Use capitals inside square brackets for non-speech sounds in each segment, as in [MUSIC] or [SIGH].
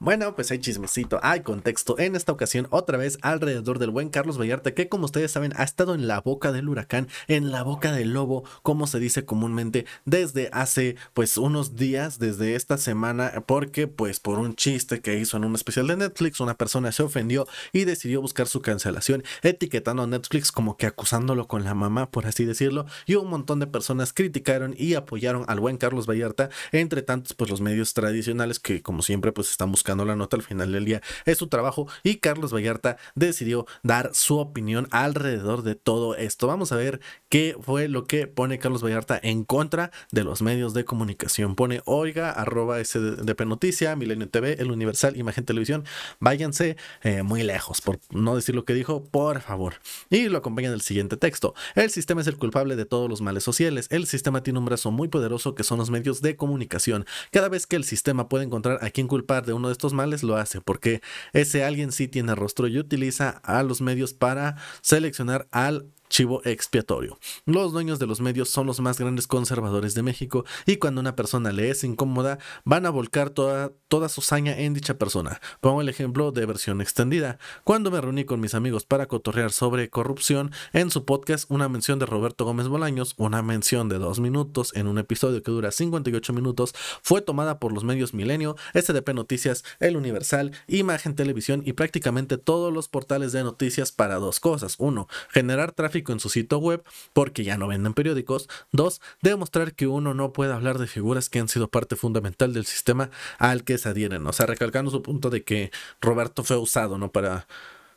Bueno, pues hay chismecito, hay contexto. En esta ocasión, otra vez alrededor del buen Carlos Vallarta, que como ustedes saben, ha estado en la boca del huracán, en la boca del lobo, como se dice comúnmente, desde hace pues unos días, desde esta semana, porque pues por un chiste que hizo en un especial de Netflix, una persona se ofendió y decidió buscar su cancelación, etiquetando a Netflix como que acusándolo con la mamá, por así decirlo, y un montón de personas criticaron y apoyaron al buen Carlos Vallarta, entre tantos pues los medios tradicionales que como siempre pues estamos buscando la nota al final del día. Es su trabajo y Carlos Vallarta decidió dar su opinión alrededor de todo esto. Vamos a ver qué fue lo que pone Carlos Vallarta en contra de los medios de comunicación. Pone oiga, arroba SDP Noticia, Milenio TV, El Universal, Imagen Televisión. Váyanse eh, muy lejos, por no decir lo que dijo, por favor. Y lo acompaña en el siguiente texto. El sistema es el culpable de todos los males sociales. El sistema tiene un brazo muy poderoso que son los medios de comunicación. Cada vez que el sistema puede encontrar a quien culpar de uno de estos males lo hace, porque ese alguien sí tiene rostro y utiliza a los medios para seleccionar al Archivo expiatorio. Los dueños de los medios son los más grandes conservadores de México y cuando una persona le es incómoda, van a volcar toda, toda su saña en dicha persona. Pongo el ejemplo de versión extendida. Cuando me reuní con mis amigos para cotorrear sobre corrupción, en su podcast una mención de Roberto Gómez Bolaños, una mención de dos minutos en un episodio que dura 58 minutos, fue tomada por los medios Milenio, SDP Noticias, El Universal, Imagen Televisión y prácticamente todos los portales de noticias para dos cosas. Uno, generar tráfico en su sitio web porque ya no venden periódicos. Dos, demostrar que uno no puede hablar de figuras que han sido parte fundamental del sistema al que se adhieren. O sea, recalcando su punto de que Roberto fue usado, ¿no? Para,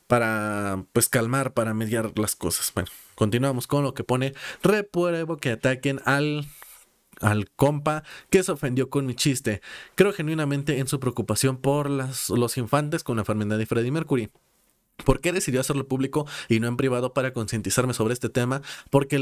para pues calmar, para mediar las cosas. Bueno, continuamos con lo que pone repuebo que ataquen al al compa que se ofendió con mi chiste. Creo genuinamente en su preocupación por las, los infantes con la enfermedad de Freddie Mercury. ¿Por qué decidió hacerlo público y no en privado para concientizarme sobre este tema? Porque,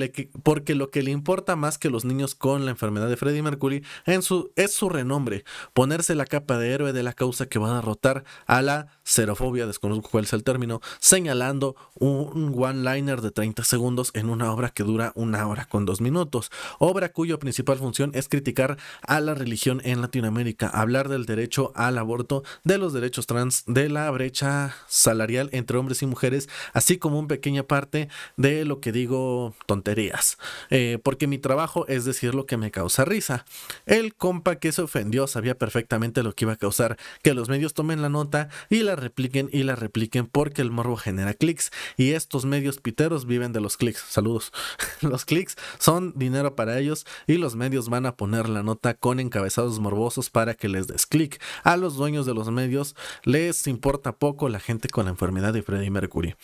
lo que le importa más que los niños con la enfermedad de Freddie Mercury en su, es su renombre, ponerse la capa de héroe de la causa que va a derrotar a la xerofobia, desconozco cuál es el término, señalando un one-liner de 30 segundos en una obra que dura una hora con dos minutos, obra cuya principal función es criticar a la religión en Latinoamérica, hablar del derecho al aborto, de los derechos trans, de la brecha salarial en entre hombres y mujeres, así como una pequeña parte de lo que digo tonterías, eh, porque mi trabajo es decir lo que me causa risa. El compa que se ofendió sabía perfectamente lo que iba a causar, que los medios tomen la nota y la repliquen y la repliquen porque el morbo genera clics y estos medios piteros viven de los clics. Saludos. [LAUGHS] los clics son dinero para ellos y los medios van a poner la nota con encabezados morbosos para que les des clic. A los dueños de los medios les importa poco la gente con la enfermedad de Freddie Mercury.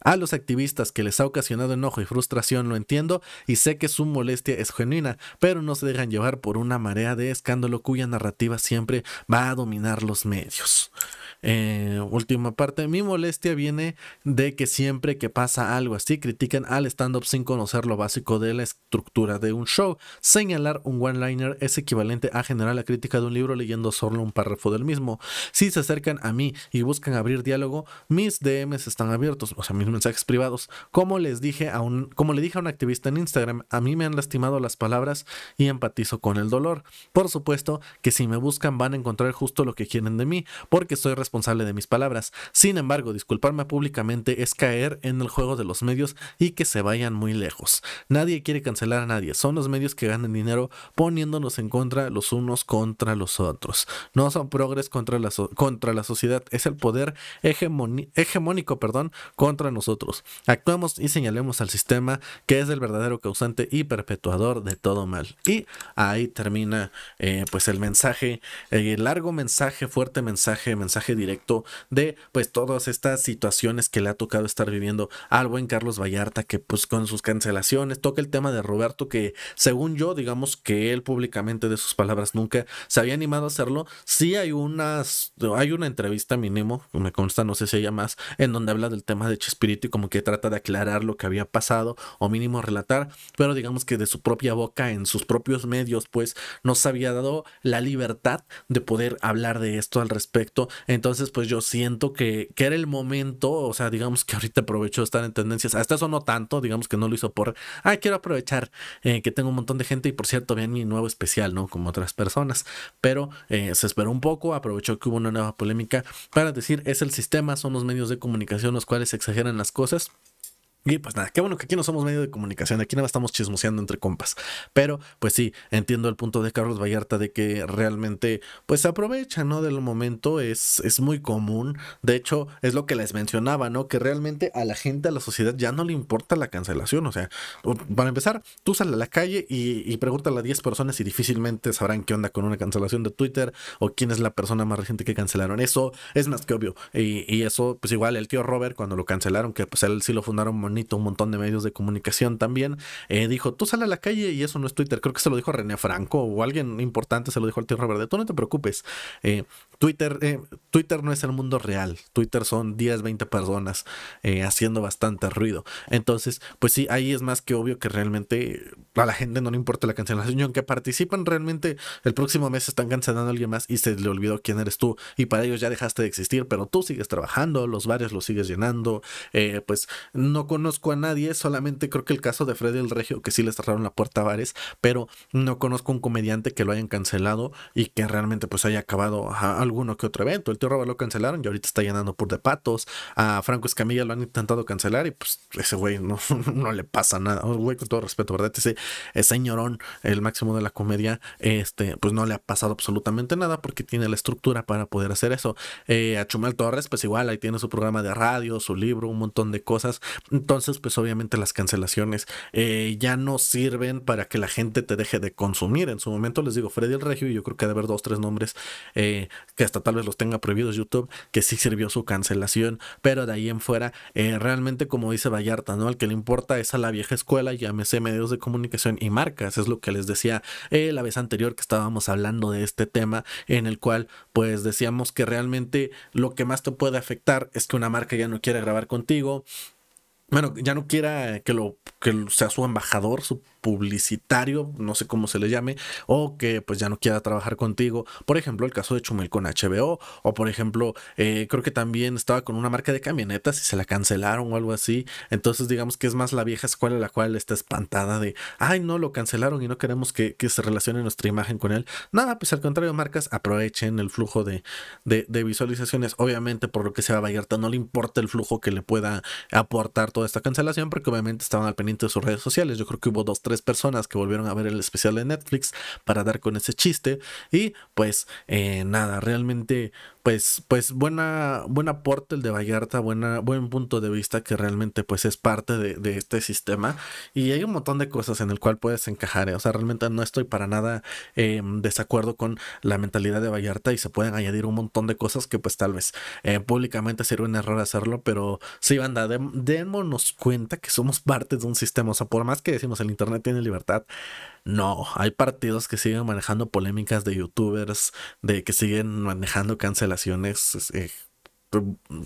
A los activistas que les ha ocasionado enojo y frustración lo entiendo y sé que su molestia es genuina, pero no se dejan llevar por una marea de escándalo cuya narrativa siempre va a dominar los medios. Eh, última parte, mi molestia viene de que siempre que pasa algo así, critican al stand-up sin conocer lo básico de la estructura de un show. Señalar un one-liner es equivalente a generar la crítica de un libro leyendo solo un párrafo del mismo. Si se acercan a mí y buscan abrir diálogo, mis DMs están abiertos, o sea, mis mensajes privados. Como les dije a un, como le dije a un activista en Instagram, a mí me han lastimado las palabras y empatizo con el dolor. Por supuesto que si me buscan van a encontrar justo lo que quieren de mí, porque soy responsable responsable de mis palabras. Sin embargo, disculparme públicamente es caer en el juego de los medios y que se vayan muy lejos. Nadie quiere cancelar a nadie, son los medios que ganan dinero poniéndonos en contra los unos contra los otros. No son progres contra la, contra la sociedad, es el poder hegemónico perdón, contra nosotros. Actuamos y señalemos al sistema que es el verdadero causante y perpetuador de todo mal. Y ahí termina eh, pues el mensaje, eh, el largo mensaje, fuerte mensaje, mensaje directo de pues todas estas situaciones que le ha tocado estar viviendo al buen Carlos Vallarta, que pues con sus cancelaciones, toca el tema de Roberto, que según yo, digamos que él públicamente de sus palabras nunca se había animado a hacerlo. Sí hay unas, hay una entrevista mínimo, me consta, no sé si haya más, en donde habla del tema de Chespirito y como que trata de aclarar lo que había pasado o mínimo relatar, pero digamos que de su propia boca, en sus propios medios, pues nos había dado la libertad de poder hablar de esto al respecto. Entonces, pues yo siento que, que era el momento, o sea, digamos que ahorita aprovechó estar en tendencias. Hasta eso no tanto, digamos que no lo hizo por, ah, quiero aprovechar eh, que tengo un montón de gente y por cierto, vean mi nuevo especial, ¿no? Como otras personas. Pero eh, se esperó un poco, aprovechó que hubo una nueva polémica para decir, es el sistema, son los medios de comunicación los cuales exageran las cosas. Y pues nada, qué bueno que aquí no somos medio de comunicación, aquí nada estamos chismoseando entre compas. Pero pues sí, entiendo el punto de Carlos Vallarta de que realmente pues se aprovecha, ¿no? Del momento es, es muy común. De hecho, es lo que les mencionaba, ¿no? Que realmente a la gente, a la sociedad ya no le importa la cancelación. O sea, para empezar, tú sal a la calle y, y pregúntale a 10 personas y difícilmente sabrán qué onda con una cancelación de Twitter o quién es la persona más reciente que cancelaron. Eso es más que obvio. Y, y eso, pues igual el tío Robert cuando lo cancelaron, que pues él sí lo fundaron un montón de medios de comunicación también, eh, dijo, tú sale a la calle y eso no es Twitter. Creo que se lo dijo a René Franco o alguien importante se lo dijo al tío Robert, tú no te preocupes. Eh, Twitter, eh, Twitter no es el mundo real. Twitter son 10, 20 personas eh, haciendo bastante ruido. Entonces, pues sí, ahí es más que obvio que realmente a la gente no le importa la cancelación. Y aunque participan realmente, el próximo mes están cancelando a alguien más y se le olvidó quién eres tú. Y para ellos ya dejaste de existir, pero tú sigues trabajando, los bares los sigues llenando. Eh, pues no conozco a nadie, solamente creo que el caso de Freddy el Regio, que sí le cerraron la puerta a bares, pero no conozco a un comediante que lo hayan cancelado y que realmente pues haya acabado algo alguno que otro evento. El tío Roba lo cancelaron y ahorita está llenando por de patos. A Franco Escamilla lo han intentado cancelar y pues ese güey no, [LAUGHS] no le pasa nada. güey con todo respeto, ¿verdad? Ese, señorón, el máximo de la comedia, este, pues no le ha pasado absolutamente nada porque tiene la estructura para poder hacer eso. Eh, a Chumel Torres, pues igual, ahí tiene su programa de radio, su libro, un montón de cosas. Entonces, pues obviamente las cancelaciones eh, ya no sirven para que la gente te deje de consumir. En su momento les digo, Freddy el Regio, y yo creo que ha de haber dos, tres nombres eh, que hasta tal vez los tenga prohibidos YouTube, que sí sirvió su cancelación, pero de ahí en fuera, eh, realmente como dice Vallarta, ¿no? Al que le importa es a la vieja escuela, llámese medios de comunicación y marcas, es lo que les decía eh, la vez anterior que estábamos hablando de este tema, en el cual pues decíamos que realmente lo que más te puede afectar es que una marca ya no quiera grabar contigo, bueno, ya no quiera que lo que sea su embajador, su publicitario, no sé cómo se le llame, o que pues ya no quiera trabajar contigo. Por ejemplo, el caso de Chumel con HBO, o por ejemplo, eh, creo que también estaba con una marca de camionetas y se la cancelaron o algo así. Entonces, digamos que es más la vieja escuela la cual está espantada de, ay, no, lo cancelaron y no queremos que, se relacione nuestra imagen con él. Nada, pues al contrario, marcas aprovechen el flujo de, visualizaciones. Obviamente, por lo que sea Vallarta, no le importa el flujo que le pueda aportar toda esta cancelación, porque obviamente estaban al pendiente de sus redes sociales. Yo creo que hubo dos, tres personas que volvieron a ver el especial de Netflix para dar con ese chiste. Y pues eh, nada, realmente pues, pues buena, buen aporte el de Vallarta, buena, buen punto de vista que realmente pues es parte de, este sistema y hay un montón de cosas en el cual puedes encajar, ¿eh? o sea, realmente no estoy para nada em, desacuerdo con la mentalidad de Vallarta y se pueden añadir un montón de cosas que pues tal vez eh, públicamente sería un error hacerlo, pero sí, banda, démonos cuenta que somos parte de un sistema, o sea, por más que decimos el Internet tiene libertad, no, hay partidos que siguen manejando polémicas de youtubers, de que siguen manejando cancelaciones eh,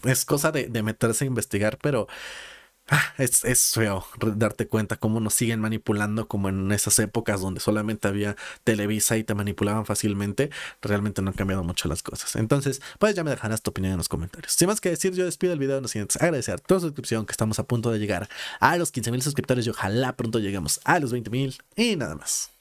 es, cosa de, meterse a investigar, pero ah, es, es, feo darte cuenta cómo nos siguen manipulando como en esas épocas donde solamente había Televisa y te manipulaban fácilmente. Realmente no han cambiado mucho las cosas. Entonces, pues ya me dejarás tu opinión en los comentarios. Sin más que decir, yo despido el video en los siguientes. Agradecer toda su suscripción que estamos a punto de llegar a los mil suscriptores y ojalá pronto lleguemos a los 20.000 y nada más.